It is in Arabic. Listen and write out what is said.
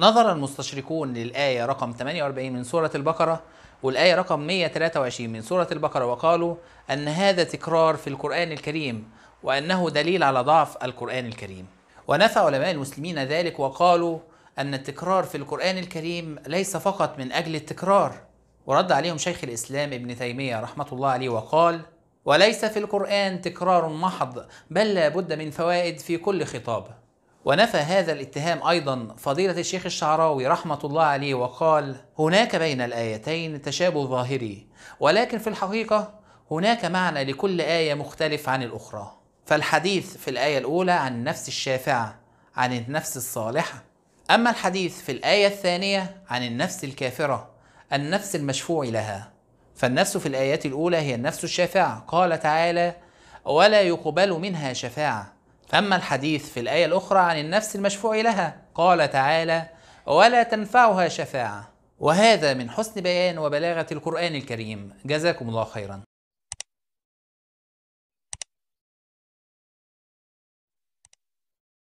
نظر المستشرقون للآية رقم 48 من سورة البقرة والآية رقم 123 من سورة البقرة وقالوا أن هذا تكرار في القرآن الكريم وأنه دليل على ضعف القرآن الكريم ونفى علماء المسلمين ذلك وقالوا أن التكرار في القرآن الكريم ليس فقط من أجل التكرار ورد عليهم شيخ الإسلام ابن تيمية رحمة الله عليه وقال وليس في القرآن تكرار محض بل لا بد من فوائد في كل خطاب ونفى هذا الاتهام ايضا فضيله الشيخ الشعراوي رحمه الله عليه وقال هناك بين الايتين تشابه ظاهري ولكن في الحقيقه هناك معنى لكل ايه مختلف عن الاخرى فالحديث في الايه الاولى عن النفس الشافعه عن النفس الصالحه اما الحديث في الايه الثانيه عن النفس الكافره النفس المشفوع لها فالنفس في الايات الاولى هي النفس الشافعه قال تعالى ولا يقبل منها شفاعه فأما الحديث في الآية الأخرى عن النفس المشفوع لها قال تعالى ولا تنفعها شفاعة وهذا من حسن بيان وبلاغة القرآن الكريم جزاكم الله خيرا